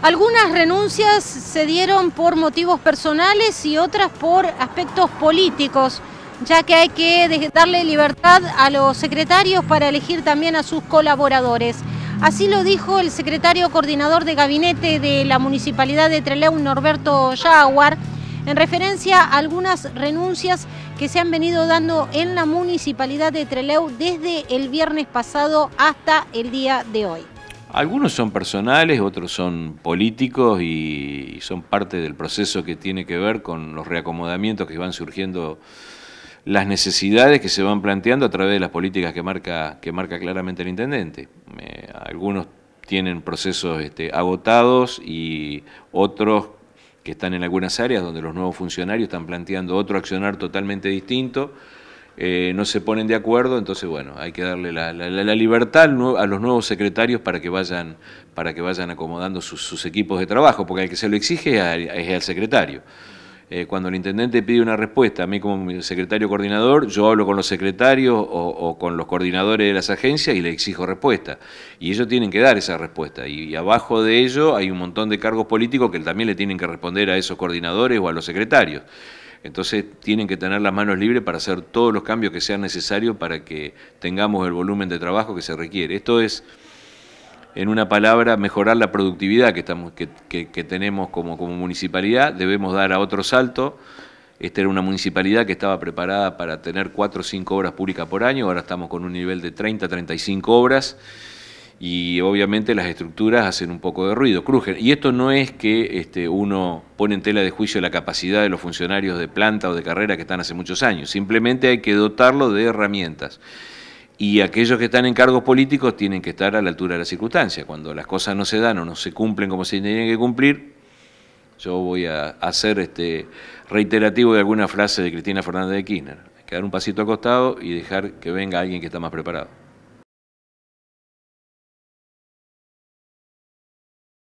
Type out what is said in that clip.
Algunas renuncias se dieron por motivos personales y otras por aspectos políticos, ya que hay que darle libertad a los secretarios para elegir también a sus colaboradores. Así lo dijo el secretario coordinador de gabinete de la Municipalidad de Trelew, Norberto Jaguar, en referencia a algunas renuncias que se han venido dando en la Municipalidad de Trelew desde el viernes pasado hasta el día de hoy. Algunos son personales, otros son políticos y son parte del proceso que tiene que ver con los reacomodamientos que van surgiendo, las necesidades que se van planteando a través de las políticas que marca, que marca claramente el intendente. Eh, algunos tienen procesos este, agotados y otros que están en algunas áreas donde los nuevos funcionarios están planteando otro accionar totalmente distinto. Eh, no se ponen de acuerdo, entonces bueno, hay que darle la, libertad a los nuevos secretarios para que vayan, para que vayan acomodando sus, equipos de trabajo, porque el que se lo exige es al secretario. Eh, cuando el intendente pide una respuesta, a mí como secretario coordinador, yo hablo con los secretarios o, con los coordinadores de las agencias y le exijo respuesta. Y ellos tienen que dar esa respuesta. Y, y, abajo de ello hay un montón de cargos políticos que también le tienen que responder a esos coordinadores o a los secretarios. Entonces tienen que tener las manos libres para hacer todos los cambios que sean necesarios para que tengamos el volumen de trabajo que se requiere. Esto es, en una palabra, mejorar la productividad que, tenemos como, como municipalidad. Debemos dar a otro salto. Esta era una municipalidad que estaba preparada para tener 4 o 5 obras públicas por año, ahora estamos con un nivel de 30, 35 obras y obviamente las estructuras hacen un poco de ruido, crujen. Y esto no es que este, uno pone en tela de juicio la capacidad de los funcionarios de planta o de carrera que están hace muchos años, simplemente hay que dotarlo de herramientas. Y aquellos que están en cargos políticos tienen que estar a la altura de las circunstancias. Cuando las cosas no se dan o no se cumplen como se tienen que cumplir, yo voy a hacer este reiterativo de alguna frase de Cristina Fernández de Kirchner. quedar un pasito acostado y dejar que venga alguien que está más preparado.